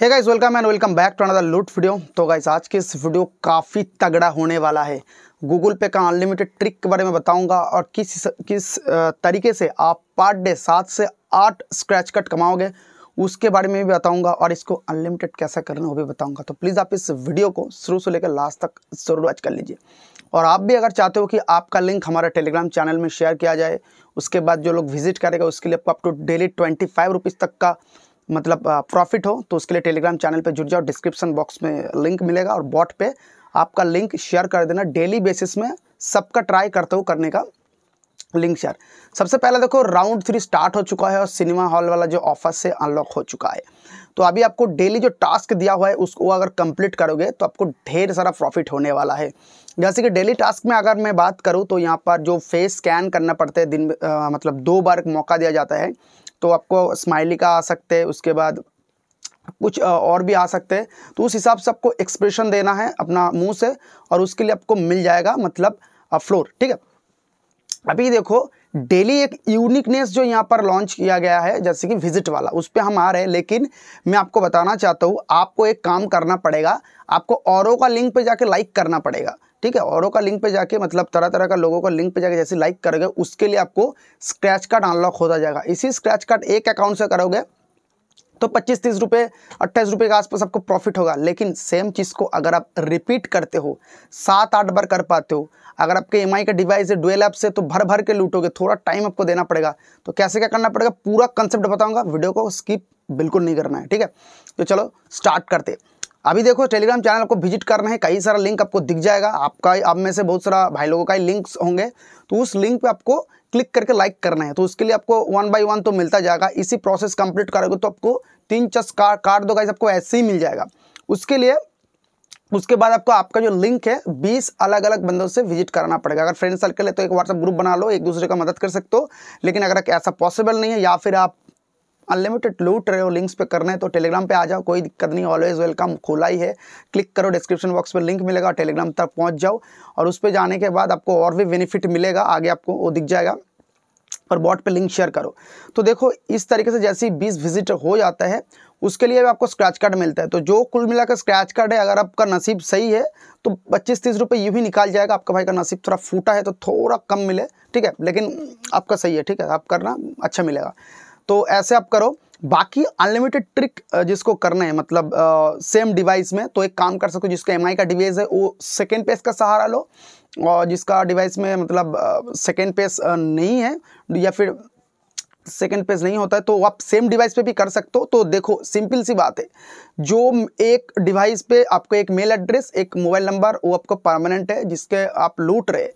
है guys welcome and welcome back to another loot video तो guys आज की इस वीडियो काफ़ी तगड़ा होने वाला है गूगल पे का अनलिमिटेड ट्रिक के बारे में बताऊंगा और किस किस तरीके से आप पर डे सात से आठ स्क्रैच कट कमाओगे उसके बारे में भी बताऊंगा और इसको अनलिमिटेड कैसा करना वो भी बताऊँगा तो प्लीज़ आप इस वीडियो को शुरू से लेकर लास्ट तक जरूर वॉच कर लीजिए और आप भी अगर चाहते हो कि आपका लिंक हमारे टेलीग्राम चैनल में शेयर किया जाए उसके बाद जो लोग विजिट करेगा उसके लिए आपको up to daily twenty five rupees तक का मतलब प्रॉफिट हो तो उसके लिए टेलीग्राम चैनल पर जुड़ जाओ डिस्क्रिप्शन बॉक्स में लिंक मिलेगा और बॉट पर आपका लिंक शेयर कर देना डेली बेसिस में सबका ट्राई करते हो करने का लिंक शेयर सबसे पहले देखो राउंड थ्री स्टार्ट हो चुका है और सिनेमा हॉल वाला जो ऑफर से अनलॉक हो चुका है तो अभी आपको डेली जो टास्क दिया हुआ है उसको अगर कंप्लीट करोगे तो आपको ढेर सारा प्रॉफिट होने वाला है जैसे कि डेली टास्क में अगर मैं बात करूँ तो यहाँ पर जो फेस स्कैन करना पड़ता है दिन आ, मतलब दो बार मौका दिया जाता है तो आपको स्माइली का आ सकते हैं उसके बाद कुछ और भी आ सकते हैं तो उस हिसाब से आपको एक्सप्रेशन देना है अपना मुंह से और उसके लिए आपको मिल जाएगा मतलब फ्लोर ठीक है अभी देखो डेली एक यूनिकनेस जो यहाँ पर लॉन्च किया गया है जैसे कि विजिट वाला उस पर हम आ रहे हैं लेकिन मैं आपको बताना चाहता हूँ आपको एक काम करना पड़ेगा आपको औरों का लिंक पे जाके लाइक करना पड़ेगा ठीक है औरों का लिंक पे जाके मतलब तरह तरह का लोगों का लिंक पे जाके जैसे लाइक करोगे उसके लिए आपको स्क्रैच कार्ड अनलॉक होता जाएगा इसी स्क्रैच कार्ड एक अकाउंट से करोगे तो पच्चीस तीस रुपये अट्ठाईस रुपये के आसपास आपको प्रॉफिट होगा लेकिन सेम चीज़ को अगर आप रिपीट करते हो सात आठ बार कर पाते हो अगर आपके एम का डिवाइस है डुएल ऐप से तो भर भर के लूटोगे थोड़ा टाइम आपको देना पड़ेगा तो कैसे क्या करना पड़ेगा पूरा कंसेप्ट बताऊँगा वीडियो को स्किप बिल्कुल नहीं करना है ठीक है तो चलो स्टार्ट करते अभी देखो टेलीग्राम चैनल आपको विजिट करना है कई सारा लिंक आपको दिख जाएगा आपका आप में से बहुत सारा भाई लोगों का ही लिंक्स होंगे तो उस लिंक पे आपको क्लिक करके लाइक करना है तो उसके लिए आपको वन बाय वन तो मिलता जाएगा इसी प्रोसेस कंप्लीट करोगे तो आपको तीन चस कार्ड कार्ड दो गाइस आपको ऐसे ही मिल जाएगा उसके लिए उसके बाद आपको आपका जो लिंक है बीस अलग अलग बंदों से विजिट करना पड़ेगा अगर फ्रेंड सर्कल है तो एक व्हाट्सअप ग्रुप बना लो एक दूसरे का मदद कर सकते हो लेकिन अगर ऐसा पॉसिबल नहीं है या फिर आप अनलिमिटेड लूट रहे हो लिंक्स पे करना है तो टेलीग्राम पे आ जाओ कोई दिक्कत नहीं ऑलवेज वेलकम खुला ही है क्लिक करो डिस्क्रिप्शन बॉक्स पर लिंक मिलेगा टेलीग्राम तक पहुँच जाओ और उस पर जाने के बाद आपको और भी बेनिफिट मिलेगा आगे आपको वो दिख जाएगा और बॉट पर लिंक शेयर करो तो देखो इस तरीके से जैसे ही बीस विजिट हो जाता है उसके लिए भी आपको स्क्रैच कार्ड मिलता है तो जो कुल मिलाकर स्क्रैच कार्ड है अगर आपका नसीब सही है तो पच्चीस तीस रुपये ये ही निकाल जाएगा आपका भाई का नसीब थोड़ा फूटा है तो थोड़ा कम मिले ठीक है लेकिन आपका सही है ठीक है आप करना अच्छा मिलेगा तो ऐसे आप करो बाकी अनलिमिटेड ट्रिक जिसको करना है मतलब सेम डिवाइस में तो एक काम कर सको जिसका एम का डिवाइस है वो सेकेंड पेज का सहारा लो और जिसका डिवाइस में मतलब सेकेंड पेज नहीं है या फिर सेकेंड पेज नहीं होता है तो आप सेम डिवाइस पे भी कर सकते हो तो देखो सिंपल सी बात है जो एक डिवाइस पे आपको एक मेल एड्रेस एक मोबाइल नंबर वो आपको परमानेंट है जिसके आप लूट रहे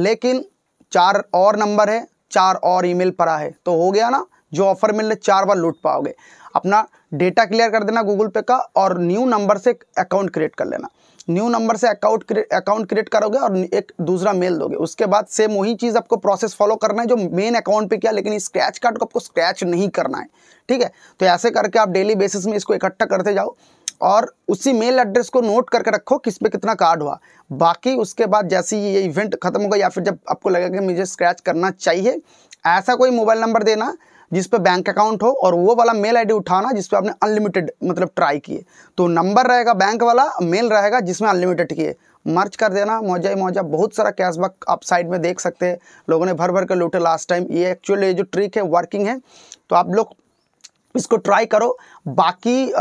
लेकिन चार और नंबर है चार और ईमेल पड़ा है तो हो गया ना जो ऑफर मिल रहे चार बार लूट पाओगे अपना डेटा क्लियर कर देना गूगल पे का और न्यू नंबर से अकाउंट क्रिएट कर लेना न्यू नंबर से अकाउंट अकाउंट क्रिएट करोगे और एक दूसरा मेल दोगे उसके बाद सेम वही चीज़ आपको प्रोसेस फॉलो करना है जो मेन अकाउंट पे किया लेकिन स्क्रैच कार्ड को आपको स्क्रैच नहीं करना है ठीक है तो ऐसे करके आप डेली बेसिस में इसको इकट्ठा करते जाओ और उसी मेल एड्रेस को नोट करके रखो किस पे कितना कार्ड हुआ बाकी उसके बाद जैसे ही ये इवेंट खत्म होगा या फिर जब आपको लगेगा कि मुझे स्क्रैच करना चाहिए ऐसा कोई मोबाइल नंबर देना जिस पर बैंक अकाउंट हो और वो वाला मेल आईडी उठाना जिस पर आपने अनलिमिटेड मतलब ट्राई किए तो नंबर रहेगा बैंक वाला मेल रहेगा जिसमें अनलिमिटेड किए मर्च कर देना मौजा ही मौजा बहुत सारा कैशबैक आप साइड में देख सकते हैं लोगों ने भर भर कर लूटे लास्ट टाइम ये एक्चुअली जो ट्रिक है वर्किंग है तो आप लोग इसको ट्राई करो बाकी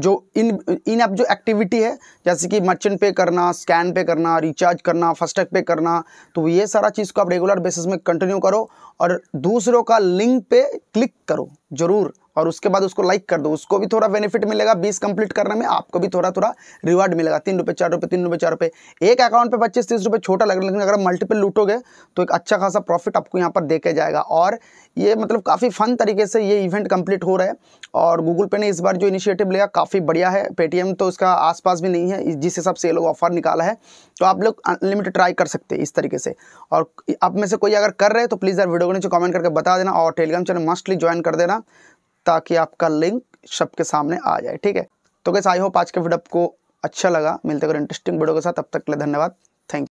जो इन इन ऐप जो एक्टिविटी है जैसे कि मर्चेंट पे करना स्कैन पे करना रिचार्ज करना फास्टैग पे करना तो ये सारा चीज़ को आप रेगुलर बेसिस में कंटिन्यू करो और दूसरों का लिंक पे क्लिक करो ज़रूर और उसके बाद उसको लाइक कर दो उसको भी थोड़ा बेनिफिट मिलेगा बीस कंप्लीट करने में आपको भी थोड़ा थोड़ा रिवार्ड मिलेगा तीन रुपये चार रुपये तीन रुपये चार रुपये एक अकाउंट पर पच्चीस तीस रुपये छोटा लगेगा लेकिन अगर मल्टीपल लूटोगे तो एक अच्छा खासा प्रॉफिट आपको यहाँ पर देखे जाएगा और ये मतलब काफ़ी फन तरीके से ये इवेंट कंप्लीट हो रहा है और गूगल पे ने इस बार जो इनिशिएटिव लिया काफ़ी बढ़िया है पेटीएम तो इसका आसपास भी नहीं है जिस हिसाब से ये लोग ऑफर निकाला है तो आप लोग अनलिमिटेड ट्राई कर सकते हैं इस तरीके से और आप में से कोई अगर कर रहे हैं तो प्लीज़ यार वीडियो को नीचे कमेंट करके बता देना और टेलीग्राम चैनल मस्टली ज्वाइन कर देना ताकि आपका लिंक सबके सामने आ जाए ठीक है तो कैसे आई होप आज के वीडियो आपको अच्छा लगा मिलते अगर इंटरेस्टिंग वीडियो के साथ तब तक के लिए धन्यवाद